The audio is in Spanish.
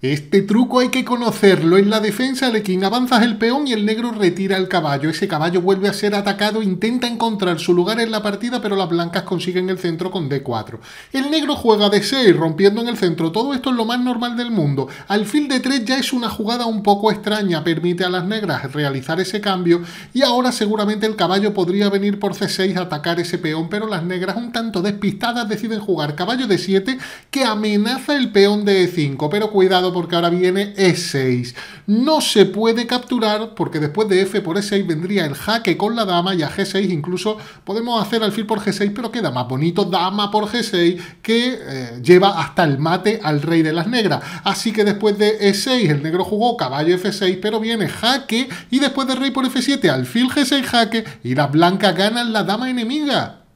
Este truco hay que conocerlo. En la defensa de quien avanzas el peón y el negro retira el caballo. Ese caballo vuelve a ser atacado, intenta encontrar su lugar en la partida, pero las blancas consiguen el centro con D4. El negro juega d 6, rompiendo en el centro. Todo esto es lo más normal del mundo. al Alfil de 3 ya es una jugada un poco extraña, permite a las negras realizar ese cambio y ahora seguramente el caballo podría venir por C6 a atacar ese peón, pero las negras un tanto despistadas deciden jugar caballo de 7 que amenaza el peón de E5, pero cuidado porque ahora viene E6. No se puede capturar porque después de F por E6 vendría el jaque con la dama y a G6 incluso podemos hacer alfil por G6, pero queda más bonito dama por G6 que eh, lleva hasta el mate al rey de las negras. Así que después de E6 el negro jugó caballo F6, pero viene jaque y después de rey por F7 alfil G6 jaque y las blancas ganan la dama enemiga.